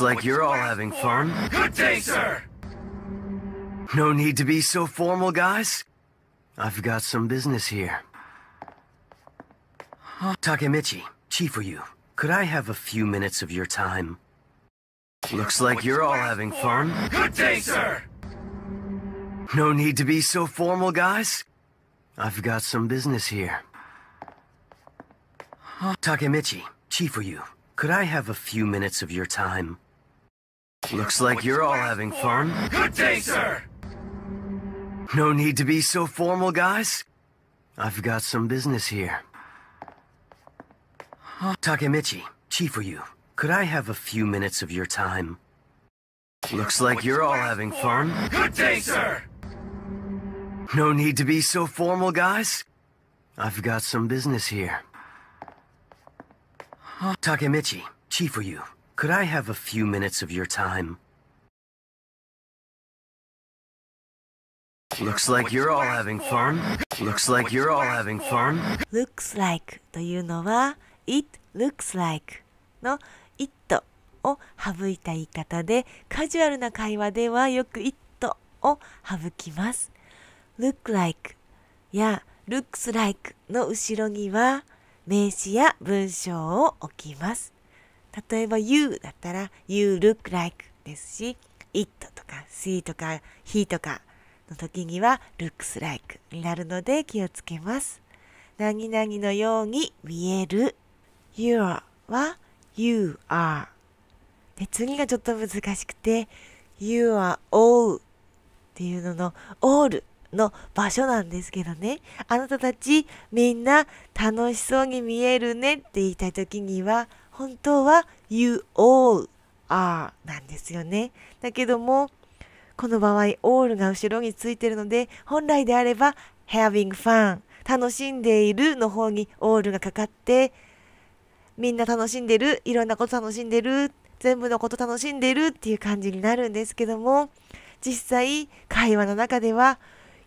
Looks like you're all having fun. Good day, sir! No need to be so formal, guys. I've got some business here. Huh? Takemichi, chief of you, could I have a few minutes of your time? Looks like you're all having fun. Good day, sir! No need to be so formal, guys. I've got some business here. Huh? Takemichi, chief of you, could I have a few minutes of your time? Looks like you're all having fun. Good day, sir! No need to be so formal, guys. I've got some business here. Takemichi, chief of you, could I have a few minutes of your time? Looks like you're all having fun. Good day, sir! No need to be so formal, guys. I've got some business here. Takemichi, chief of you, Could I have a few minutes of your time? Looks like you're all having fun. Looks like you're all having fun. Looks like というのは It looks like の It を省いた言い方でカジュアルな会話ではよく It を省きます。Look like や Looks like の後ろには名詞や文章を置きます。例えば You だったら You look like ですし It とか See とか He とかの時には looks like になるので気をつけます。何々のように見える Your は You are で次がちょっと難しくて You are all っていうのの all の場所なんですけどねあなたたちみんな楽しそうに見えるねって言いたい時には本当は You all are なんですよね。だけども、この場合 all が後ろについてるので、本来であれば having fun 楽しんでいるの方に all がかかって、みんな楽しんでる、いろんなこと楽しんでる、全部のこと楽しんでるっていう感じになるんですけども、実際会話の中では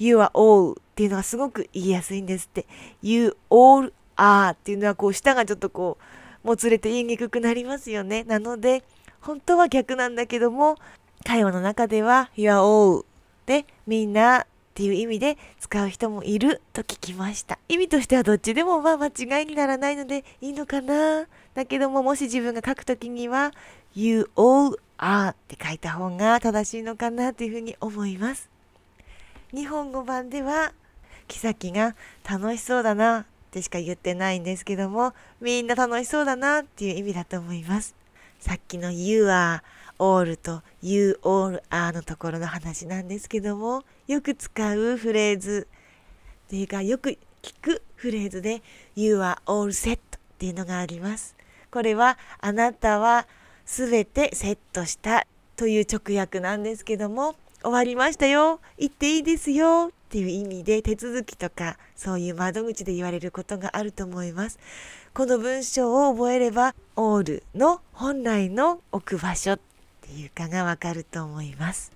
You are all っていうのがすごく言いやすいんですって。You all are っていうのはこう舌がちょっとこう、もつれて言いにくくなりますよね。なので、本当は逆なんだけども、会話の中では、you are all で、みんなっていう意味で使う人もいると聞きました。意味としてはどっちでもまあ間違いにならないのでいいのかな。だけども、もし自分が書くときには、you all are って書いた方が正しいのかなというふうに思います。日本語版では、キサキが楽しそうだなってしか言ってないんですけども、みんな楽しそうだなっていう意味だと思います。さっきの You are all と You all are のところの話なんですけども、よく使うフレーズというか、よく聞くフレーズで You are all set っていうのがあります。これはあなたは全てセットしたという直訳なんですけども、終わりましたよ。行っていいですよ。っていう意味で手続きとかそういう窓口で言われることがあると思います。この文章を覚えればオールの本来の置く場所っていうかがわかると思います。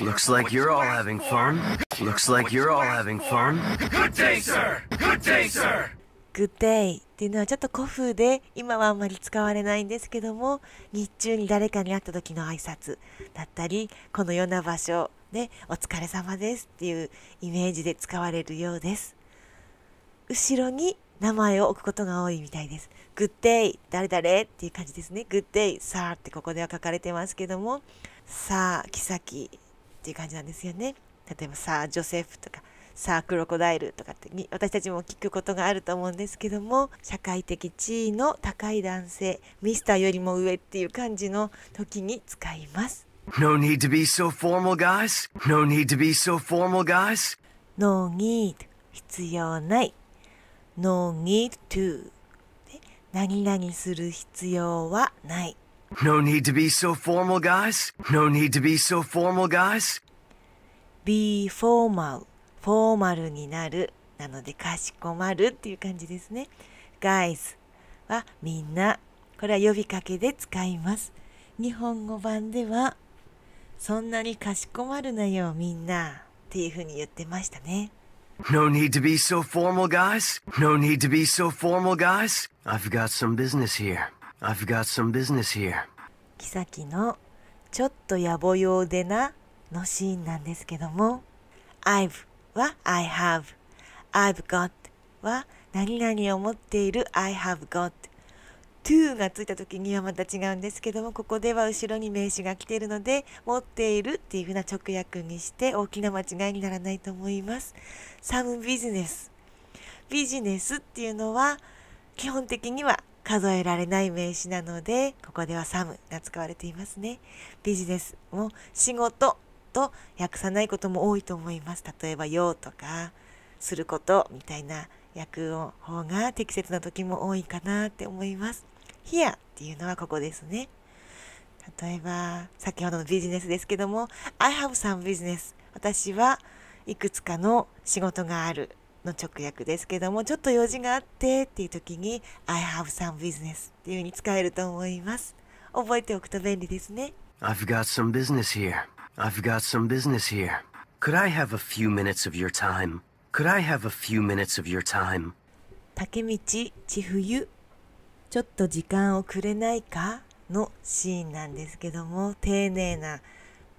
Looks like you're all having fun. Looks like you're all having fun. Good day, sir! Good day, sir! Good day っていうのはちょっと古風で今はあんまり使われないんですけども日中に誰かに会った時の挨拶だったりこのような場所でお疲れ様ですっていうイメージで使われるようです後ろに名前を置くことが多いみたいです。Good day 誰々っていう感じですね。Good day さあってここでは書かれてますけどもさあ妃っていう感じなんですよね。例えばさあジョセフとかさあクロコダイルとかって私たちも聞くことがあると思うんですけども社会的地位の高い男性ミスターよりも上っていう感じの時に使います。No need to be so formal, guys. No need to be so formal, guys. No need. 必要ない。No need to. 何々する必要はない。No need to be so formal, guys. No need to be so formal, guys. Be formal. フォーマルになる。なので、かしこまるっていう感じですね。guys はみんな。これは呼びかけで使います。日本語版では、そんなにかしこまるなよ、みんな。っていうふうに言ってましたね。No need to be so formal, guys. No need to be so formal, guys. I've got some business here. I've got some business here. キサキのちょっと野暮用でなのシーンなんですけども I've は I have I've got は何々を持っている I have got to がついた時にはまた違うんですけどもここでは後ろに名詞が来ているので持っているっていう風な直訳にして大きな間違いにならないと思います。some business ビジネスっていうのは基本的には数えられない名詞なのでここでは some が使われていますね。ビジネスも仕事と訳さないことも多いと思います。例えば用とかすることみたいな訳の方が適切な時も多いかなって思います。here っていうのはここですね。例えば、先ほどのビジネスですけども、I have some business 私はいくつかの仕事があるの直訳ですけども、ちょっと用事があってっていう時に I have some business っていう風に使えると思います。覚えておくと便利ですね。I've got some business here. I've got some business here. Could I have a few minutes of your time? Could I have a few minutes of your time? 竹道千冬ちょっと時間をくれないかのシーンなんですけども丁寧な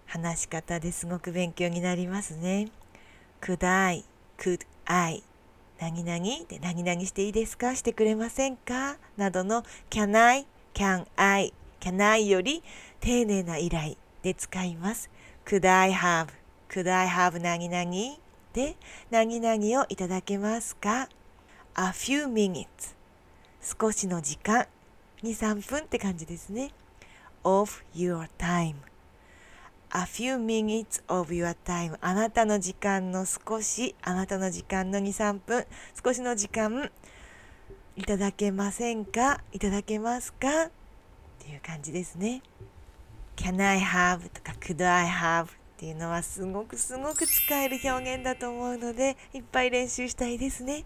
話し方ですごく勉強になりますね。くだい、くあい、なぎなぎでなぎなぎしていいですかしてくれませんかなどの can I, can I, can I より丁寧な依頼で使います。could I have, could I have なぎで何々をいただけますか a few minutes 少しの時間23分って感じですね of your time a few minutes of your time あなたの時間の少しあなたの時間の23分少しの時間いただけませんかいただけますかっていう感じですね Can I have とか Could I have っていうのはすごくすごく使える表現だと思うのでいっぱい練習したいですね。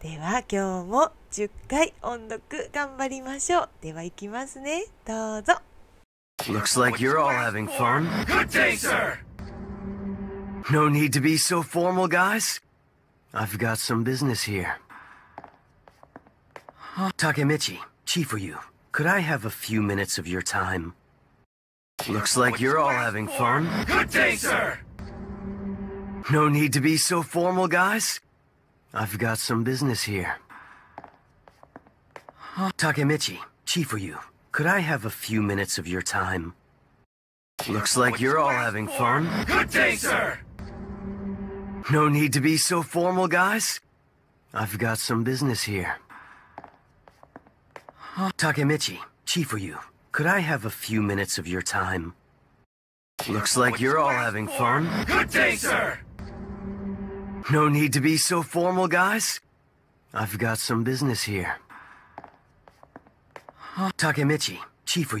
では今日も10回音読頑張りましょう。では行きますね。どうぞ。Looks like you're all having fun. Good day, sir! No need to be so formal, guys. I've got some business here. Takemichi, chief of you, could I have a few minutes of your time? Looks like you're all having fun. Good day, sir! No need to be so formal, guys. I've got some business here. Huh? Takemichi, you? could I have a few minutes of your time? Looks like you're all having fun. Good day, sir! No need to be so formal, guys. I've got some business here. Huh? Takemichi, you? could I have a few minutes of your time? Looks like you're all having fun. Good day, sir! No need to be so formal, guys. I've got some business here. Huh? Takemichi,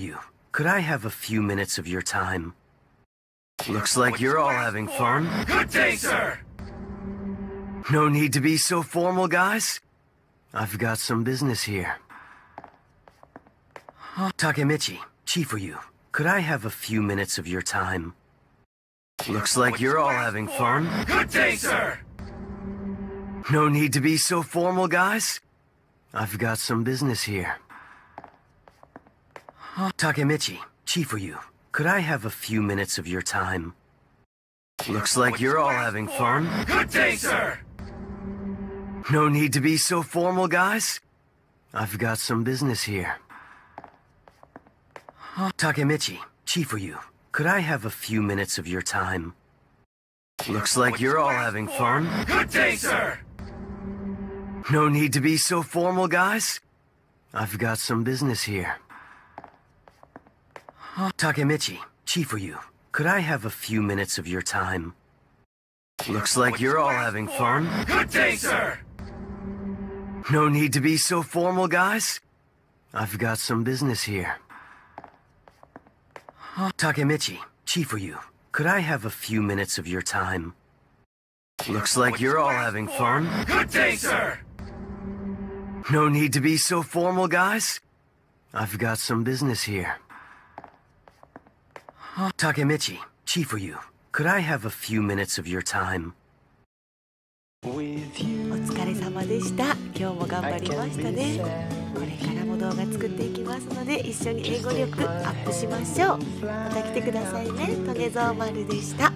you? could I have a few minutes of your time? Looks like you're all having fun. Good day, sir! No need to be so formal, guys. I've got some business here. Huh? Takemichi, you? could I have a few minutes of your time? Looks like you're all having fun. Good day, sir! No need to be so formal, guys. I've got some business here. Huh? Takemichi, you? could I have a few minutes of your time? Looks like you're all having fun. Good day, sir! No need to be so formal, guys. I've got some business here. Huh? Takemichi, you? could I have a few minutes of your time? Looks like you're all having fun. Good day, sir! No need to be so formal, guys. I've got some business here. Huh? Takemichi, you? could I have a few minutes of your time? Looks like you're all having fun. Good day, sir! No need to be so formal, guys. I've got some business here. Huh? Takemichi, you? could I have a few minutes of your time? Looks like you're all having fun. Good day, sir! No need to be so formal, guys. I've got some business here. Huh? Takemichi, chief of you. Could I have a few minutes of your time? お疲れ様でした今日も頑張りましたねこれからも動画作っていきますので一緒に英語力アップしましょうまた来てくださいねトゲゾウ丸でした